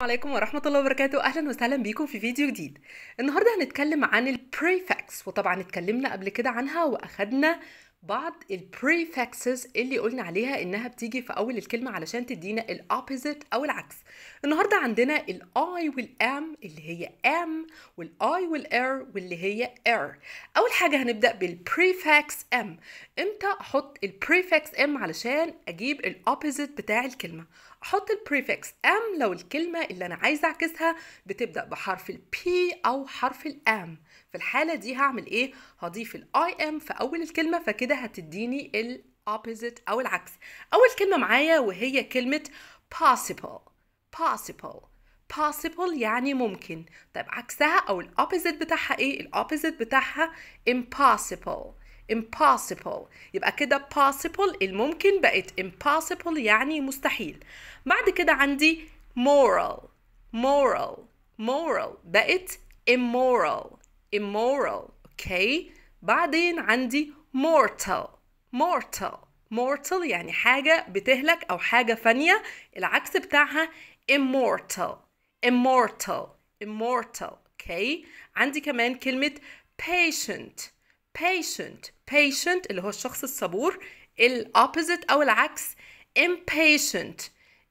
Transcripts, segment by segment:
السلام عليكم ورحمة الله وبركاته أهلا وسهلا بيكم في فيديو جديد النهاردة هنتكلم عن prefix وطبعا اتكلمنا قبل كده عنها وأخدنا بعض البريفكسز اللي قلنا عليها انها بتيجي في اول الكلمه علشان تدينا الاوبوزيت او العكس النهارده عندنا الاي والام اللي هي ام والاي والار واللي هي ار اول حاجه هنبدا بالبريفكس ام امتى احط البريفكس ام علشان اجيب الاوبوزيت بتاع الكلمه احط البريفكس ام لو الكلمه اللي انا عايزه اعكسها بتبدا بحرف البي او حرف الام في الحاله دي هعمل ايه هضيف الاي ام في اول الكلمه فكده كده هتديني الأوبوزيت أو العكس أول كلمة معايا وهي كلمة possible possible possible يعني ممكن طيب عكسها أو الأوبوزيت بتاعها إيه؟ الأوبوزيت بتاعها impossible impossible يبقى كده possible الممكن بقت impossible يعني مستحيل بعد كده عندي moral moral moral بقت immoral immoral اوكي okay. بعدين عندي mortal mortal mortal يعني حاجة بتهلك أو حاجة فانية العكس بتاعها immortal immortal immortal okay عندي كمان كلمة patient patient patient اللي هو الشخص الصبور ال opposite أو العكس impatient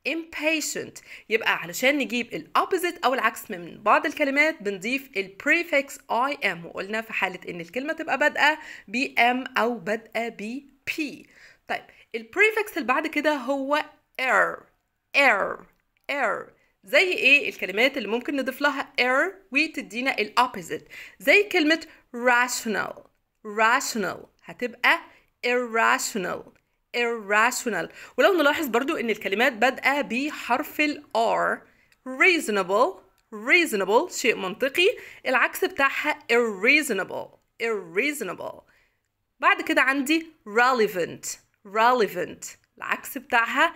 impatient يبقى علشان نجيب opposite أو العكس من بعض الكلمات بنضيف prefix I am وقلنا في حالة إن الكلمة تبقى بادئة ب am أو بادئة ب p طيب prefix اللي بعد كده هو air air air زي ايه الكلمات اللي ممكن نضيف لها air وتدينا الاوبوزيت زي كلمة rational rational هتبقى irrational irrational ولو نلاحظ برضو ان الكلمات بادئه بحرف ال R reasonable reasonable شيء منطقي العكس بتاعها irreasonable irreasonable بعد كده عندي relevant relevant العكس بتاعها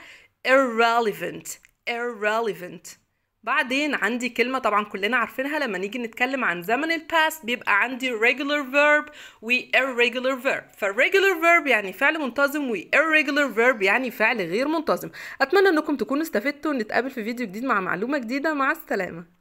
irrelevant irrelevant بعدين عندي كلمة طبعا كلنا عارفينها لما نيجي نتكلم عن زمن الباست بيبقى عندي regular verb و irregular verb فالregular verb يعني فعل منتظم و irregular verb يعني فعل غير منتظم أتمنى أنكم تكونوا استفدتوا نتقابل في فيديو جديد مع معلومة جديدة مع السلامة